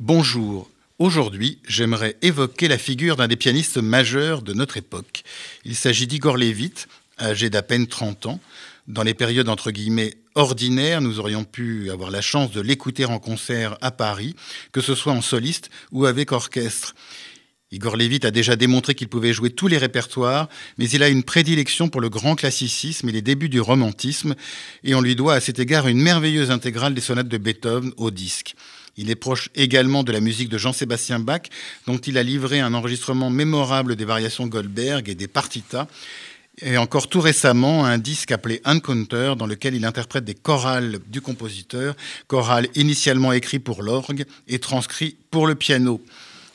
Bonjour. Aujourd'hui, j'aimerais évoquer la figure d'un des pianistes majeurs de notre époque. Il s'agit d'Igor Levit, âgé d'à peine 30 ans. Dans les périodes entre guillemets ordinaires, nous aurions pu avoir la chance de l'écouter en concert à Paris, que ce soit en soliste ou avec orchestre. Igor Levit a déjà démontré qu'il pouvait jouer tous les répertoires, mais il a une prédilection pour le grand classicisme et les débuts du romantisme, et on lui doit à cet égard une merveilleuse intégrale des sonates de Beethoven au disque. Il est proche également de la musique de Jean-Sébastien Bach, dont il a livré un enregistrement mémorable des variations Goldberg et des partitas, et encore tout récemment un disque appelé Uncounter, dans lequel il interprète des chorales du compositeur, chorales initialement écrites pour l'orgue et transcrites pour le piano.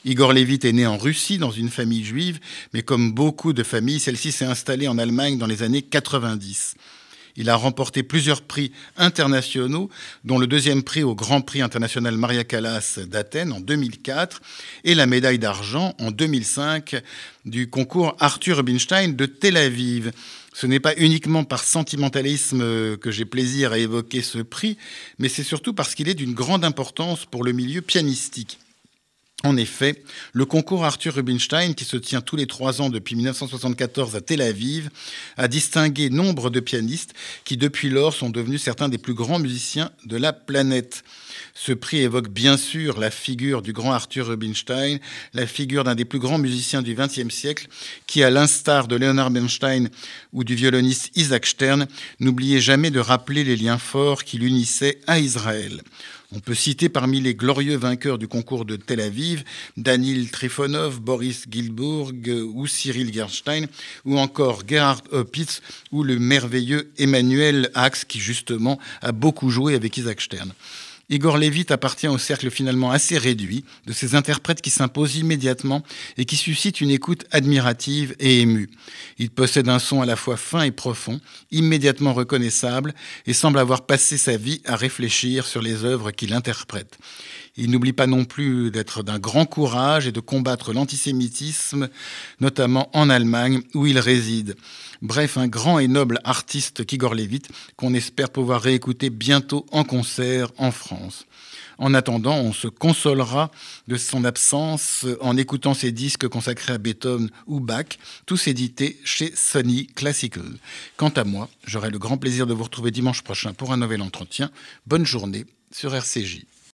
Igor Levit est né en Russie dans une famille juive, mais comme beaucoup de familles, celle-ci s'est installée en Allemagne dans les années 90. Il a remporté plusieurs prix internationaux, dont le deuxième prix au Grand Prix international Maria Callas d'Athènes en 2004 et la médaille d'argent en 2005 du concours Arthur Rubinstein de Tel Aviv. Ce n'est pas uniquement par sentimentalisme que j'ai plaisir à évoquer ce prix, mais c'est surtout parce qu'il est d'une grande importance pour le milieu pianistique. En effet, le concours Arthur Rubinstein, qui se tient tous les trois ans depuis 1974 à Tel Aviv, a distingué nombre de pianistes qui, depuis lors, sont devenus certains des plus grands musiciens de la planète. Ce prix évoque bien sûr la figure du grand Arthur Rubinstein, la figure d'un des plus grands musiciens du XXe siècle, qui, à l'instar de Leonard Bernstein ou du violoniste Isaac Stern, n'oubliait jamais de rappeler les liens forts qui l'unissaient à Israël. On peut citer parmi les glorieux vainqueurs du concours de Tel Aviv Daniel Trifonov, Boris Gilbourg ou Cyril Gerstein, ou encore Gerhard Hoppitz ou le merveilleux Emmanuel Axe qui justement a beaucoup joué avec Isaac Stern. Igor Levit appartient au cercle finalement assez réduit de ces interprètes qui s'imposent immédiatement et qui suscitent une écoute admirative et émue. Il possède un son à la fois fin et profond, immédiatement reconnaissable, et semble avoir passé sa vie à réfléchir sur les œuvres qu'il interprète. Il n'oublie pas non plus d'être d'un grand courage et de combattre l'antisémitisme, notamment en Allemagne où il réside. Bref, un grand et noble artiste Kigor Levit qu'on espère pouvoir réécouter bientôt en concert en France. En attendant, on se consolera de son absence en écoutant ses disques consacrés à Beethoven ou Bach, tous édités chez Sony Classical. Quant à moi, j'aurai le grand plaisir de vous retrouver dimanche prochain pour un nouvel entretien. Bonne journée sur RCJ.